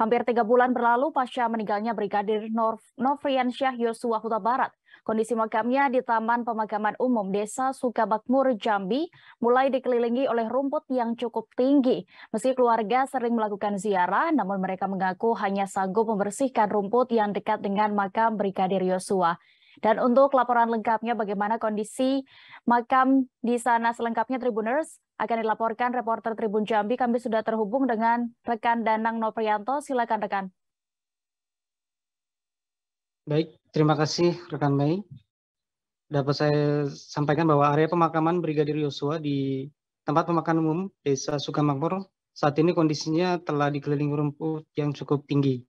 Hampir tiga bulan berlalu pasca meninggalnya Brigadir Novrian Syah Yosua Huta Barat. Kondisi makamnya di Taman Pemakaman Umum Desa Sukabakmur, Jambi, mulai dikelilingi oleh rumput yang cukup tinggi. Meski keluarga sering melakukan ziarah, namun mereka mengaku hanya sanggup membersihkan rumput yang dekat dengan makam Brigadir Yosua. Dan untuk laporan lengkapnya bagaimana kondisi makam di sana selengkapnya Tribuners akan dilaporkan reporter Tribun Jambi. Kami sudah terhubung dengan rekan Danang Noprianto. Silakan rekan. Baik, terima kasih rekan Mei. Dapat saya sampaikan bahwa area pemakaman Brigadir Yosua di tempat pemakaman umum Desa Sukamakmur saat ini kondisinya telah dikelilingi rumput yang cukup tinggi.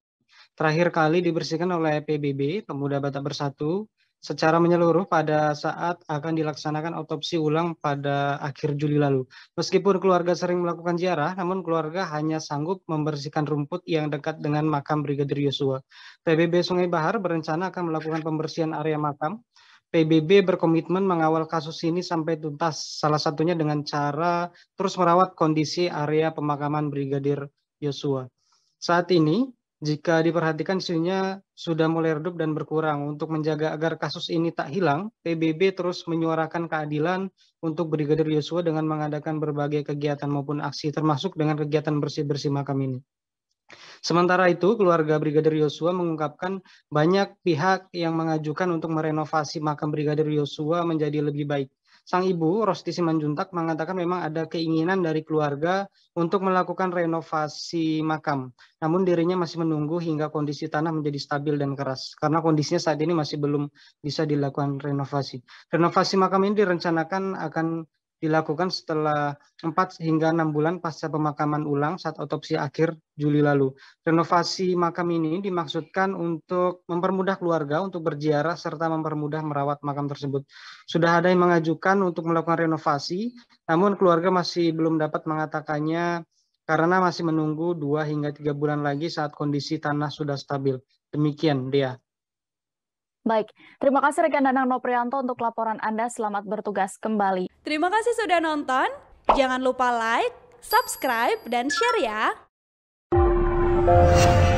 Terakhir kali dibersihkan oleh PBB, Pemuda Batak Bersatu, secara menyeluruh pada saat akan dilaksanakan otopsi ulang pada akhir Juli lalu. Meskipun keluarga sering melakukan ziarah, namun keluarga hanya sanggup membersihkan rumput yang dekat dengan makam Brigadir Yosua. PBB Sungai Bahar berencana akan melakukan pembersihan area makam. PBB berkomitmen mengawal kasus ini sampai tuntas, salah satunya dengan cara terus merawat kondisi area pemakaman Brigadir Yosua. Saat ini, jika diperhatikan isunya sudah mulai redup dan berkurang. Untuk menjaga agar kasus ini tak hilang, PBB terus menyuarakan keadilan untuk Brigadir Yosua dengan mengadakan berbagai kegiatan maupun aksi, termasuk dengan kegiatan bersih-bersih makam ini. Sementara itu, keluarga Brigadir Yosua mengungkapkan banyak pihak yang mengajukan untuk merenovasi makam Brigadir Yosua menjadi lebih baik sang ibu Rosti Simanjuntak mengatakan memang ada keinginan dari keluarga untuk melakukan renovasi makam. Namun dirinya masih menunggu hingga kondisi tanah menjadi stabil dan keras karena kondisinya saat ini masih belum bisa dilakukan renovasi. Renovasi makam ini direncanakan akan dilakukan setelah 4 hingga 6 bulan pasca pemakaman ulang saat otopsi akhir Juli lalu. Renovasi makam ini dimaksudkan untuk mempermudah keluarga untuk berziarah serta mempermudah merawat makam tersebut. Sudah ada yang mengajukan untuk melakukan renovasi, namun keluarga masih belum dapat mengatakannya karena masih menunggu 2 hingga 3 bulan lagi saat kondisi tanah sudah stabil. Demikian dia. Baik, terima kasih rekan Danang Noprianto untuk laporan Anda. Selamat bertugas kembali. Terima kasih sudah nonton. Jangan lupa like, subscribe, dan share ya.